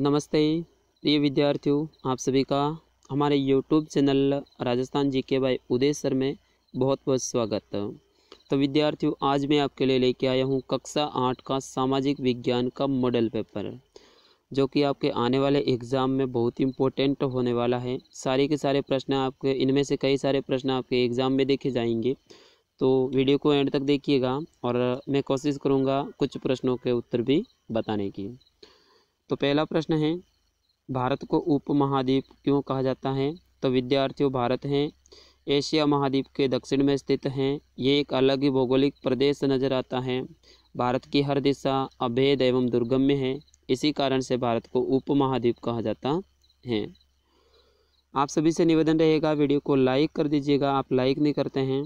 नमस्ते प्रिय विद्यार्थियों आप सभी का हमारे यूट्यूब चैनल राजस्थान जी के बाई उदय सर में बहुत बहुत स्वागत तो विद्यार्थियों आज मैं आपके लिए लेके आया हूँ कक्षा आठ का सामाजिक विज्ञान का मॉडल पेपर जो कि आपके आने वाले एग्ज़ाम में बहुत इम्पोर्टेंट होने वाला है सारे के सारे प्रश्न आपके इनमें से कई सारे प्रश्न आपके एग्ज़ाम में देखे जाएंगे तो वीडियो को एंड तक देखिएगा और मैं कोशिश करूँगा कुछ प्रश्नों के उत्तर भी बताने की तो पहला प्रश्न है भारत को उपमहाद्वीप क्यों कहा जाता है तो विद्यार्थियों भारत हैं एशिया महाद्वीप के दक्षिण में स्थित हैं ये एक अलग ही भौगोलिक प्रदेश नज़र आता है भारत की हर दिशा अभेद एवं दुर्गम्य है इसी कारण से भारत को उपमहाद्वीप कहा जाता है आप सभी से निवेदन रहेगा वीडियो को लाइक कर दीजिएगा आप लाइक नहीं करते हैं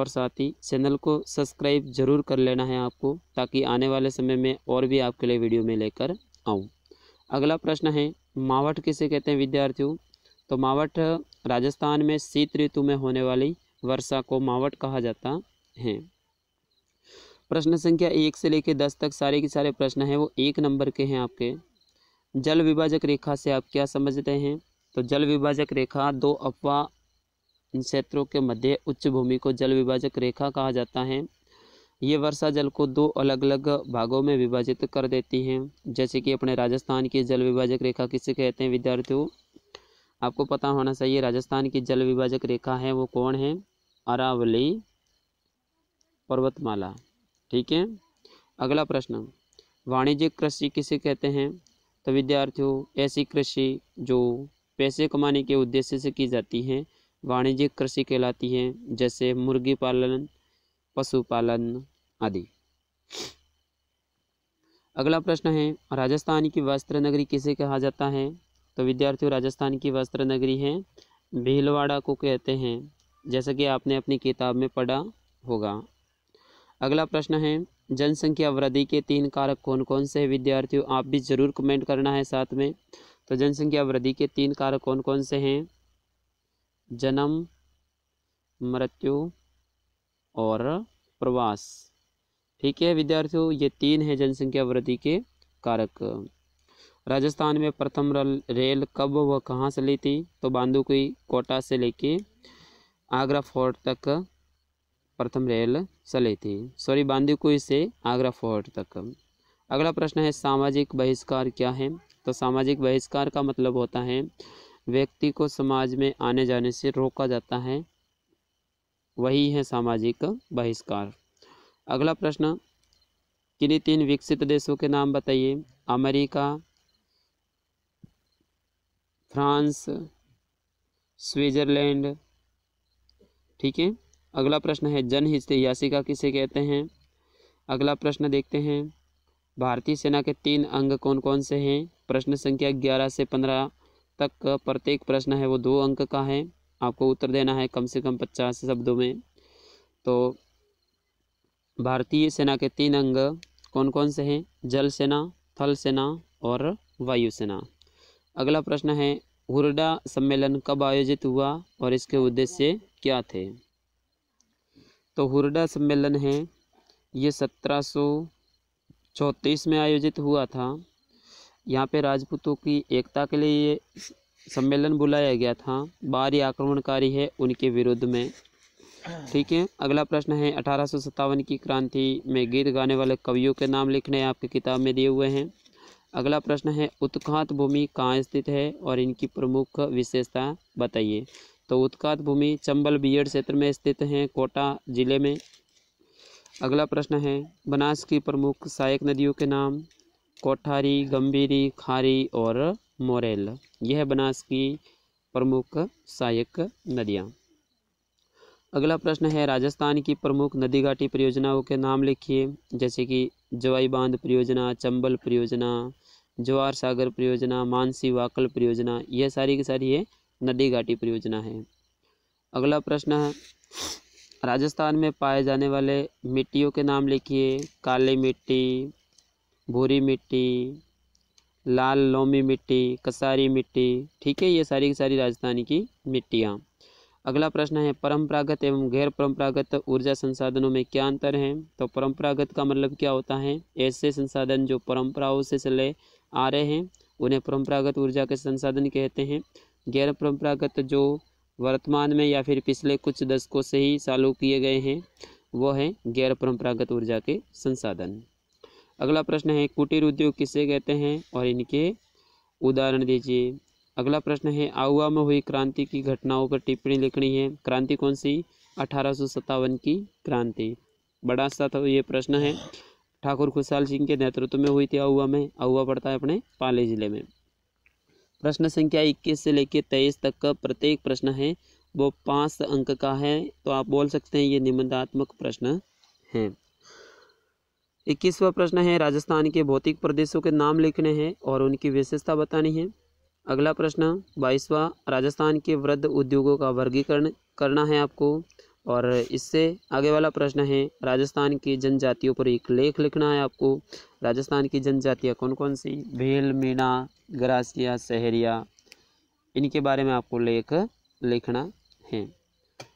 और साथ ही चैनल को सब्सक्राइब जरूर कर लेना है आपको ताकि आने वाले समय में और भी आपके लिए वीडियो में लेकर आऊँ अगला प्रश्न है मावठ किसे कहते हैं विद्यार्थियों तो मावठ राजस्थान में शीत ऋतु में होने वाली वर्षा को मावट कहा जाता है प्रश्न संख्या एक से लेकर दस तक सारे के सारे प्रश्न हैं वो एक नंबर के हैं आपके जल विभाजक रेखा से आप क्या समझते हैं तो जल विभाजक रेखा दो अफवाह क्षेत्रों के मध्य उच्च भूमि को जल विभाजक रेखा कहा जाता है ये वर्षा जल को दो अलग अलग भागों में विभाजित कर देती हैं जैसे कि अपने राजस्थान की जल विभाजक रेखा किसे कहते हैं विद्यार्थियों आपको पता होना चाहिए राजस्थान की जल विभाजक रेखा है वो कौन है अरावली पर्वतमाला ठीक है अगला प्रश्न वाणिज्यिक कृषि किसे कहते हैं तो विद्यार्थियों ऐसी कृषि जो पैसे कमाने के उद्देश्य से की जाती है वाणिज्यिक कृषि कहलाती है जैसे मुर्गी पालन पशुपालन आदि अगला प्रश्न है राजस्थान की वस्त्र नगरी किसे कहा जाता है तो विद्यार्थियों राजस्थान की वस्त्र नगरी है भीलवाड़ा को कहते हैं जैसा कि आपने अपनी किताब में पढ़ा होगा अगला प्रश्न है जनसंख्या वृद्धि के तीन कारक कौन कौन से हैं विद्यार्थियों आप भी ज़रूर कमेंट करना है साथ में तो जनसंख्या वृद्धि के तीन कारक कौन कौन से हैं जन्म मृत्यु और प्रवास ठीक है विद्यार्थियों ये तीन है जनसंख्या वृद्धि के कारक राजस्थान में प्रथम रेल कब व कहाँ से ली थी तो की कोटा से लेके आगरा फोर्ट तक प्रथम रेल चली थी सॉरी बांदीकुई से आगरा फोर्ट तक अगला प्रश्न है सामाजिक बहिष्कार क्या है तो सामाजिक बहिष्कार का मतलब होता है व्यक्ति को समाज में आने जाने से रोका जाता है वही है सामाजिक बहिष्कार अगला प्रश्न किन्हीं तीन विकसित देशों के नाम बताइए अमेरिका फ्रांस स्विट्जरलैंड ठीक है अगला प्रश्न है जनहित यासिका किसे कहते हैं अगला प्रश्न देखते हैं भारतीय सेना के तीन अंग कौन कौन से हैं प्रश्न संख्या ग्यारह से पंद्रह तक प्रत्येक प्रश्न है वो दो अंक का है आपको उत्तर देना है कम से कम पचास शब्दों में तो भारतीय सेना के तीन अंग कौन कौन से हैं जल सेना थल सेना और वायु सेना अगला प्रश्न है हुरडा सम्मेलन कब आयोजित हुआ और इसके उद्देश्य क्या थे तो हुरडा सम्मेलन है ये सत्रह चौंतीस में आयोजित हुआ था यहाँ पे राजपूतों की एकता के लिए ये सम्मेलन बुलाया गया था बाहरी आक्रमणकारी है उनके विरुद्ध में ठीक है अगला प्रश्न है अठारह की क्रांति में गीत गाने वाले कवियों के नाम लिखने आपकी किताब में दिए हुए हैं अगला प्रश्न है उत्खात भूमि कहाँ स्थित है और इनकी प्रमुख विशेषता बताइए तो उत्खात भूमि चंबल बियड क्षेत्र में स्थित है कोटा जिले में अगला प्रश्न है बनास की प्रमुख सहायक नदियों के नाम कोठारी गंभीरी खारी और मोरेल यह बनास की प्रमुख सहायक नदियाँ अगला प्रश्न है राजस्थान की प्रमुख नदी घाटी परियोजनाओं के नाम लिखिए जैसे कि जवाई बांध परियोजना चंबल परियोजना ज्वार सागर परियोजना मानसी वाकल परियोजना यह सारी की सारी ये नदी घाटी परियोजना है अगला प्रश्न है राजस्थान में पाए जाने वाले मिट्टियों के नाम लिखिए काली मिट्टी भूरी मिट्टी लाल लोमी मिट्टी कसारी मिट्टी ठीक है ये सारी की सारी राजस्थान की मिट्टियाँ अगला प्रश्न है परंपरागत एवं गैर परंपरागत ऊर्जा संसाधनों में क्या अंतर है तो परंपरागत का मतलब क्या होता है ऐसे संसाधन जो परंपराओं से चले आ रहे हैं उन्हें परंपरागत ऊर्जा के संसाधन कहते हैं गैर परंपरागत जो वर्तमान में या फिर पिछले कुछ दशकों से ही चालू किए गए हैं वो है गैर परंपरागत ऊर्जा के संसाधन अगला प्रश्न है कुटीर उद्योग किसे कहते हैं और इनके उदाहरण दीजिए अगला प्रश्न है आउवा में हुई क्रांति की घटनाओं पर टिप्पणी लिखनी है क्रांति कौन सी अठारह की क्रांति बड़ा सा था तो ये प्रश्न है ठाकुर खुशहाल सिंह के नेतृत्व में हुई थी आउवा में आउवा पड़ता है अपने पाले जिले में प्रश्न संख्या 21 से लेकर 23 तक का प्रत्येक प्रश्न है वो पाँच अंक का है तो आप बोल सकते हैं ये निबंधात्मक प्रश्न है इक्कीसवा प्रश्न है राजस्थान के भौतिक प्रदेशों के नाम लिखने हैं और उनकी विशेषता बतानी है अगला प्रश्न बाईसवा राजस्थान के वृद्ध उद्योगों का वर्गीकरण करना है आपको और इससे आगे वाला प्रश्न है राजस्थान की जनजातियों पर एक लेख लिखना है आपको राजस्थान की जनजातियाँ कौन कौन सी भील मीणा ग्रासिया सहरिया इनके बारे में आपको लेख लिखना है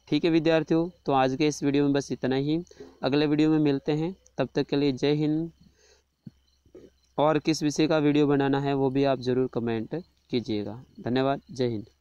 ठीक है विद्यार्थियों तो आज के इस वीडियो में बस इतना ही अगले वीडियो में मिलते हैं तब तक के लिए जय हिंद और किस विषय का वीडियो बनाना है वो भी आप ज़रूर कमेंट कीजिएगा धन्यवाद जय हिंद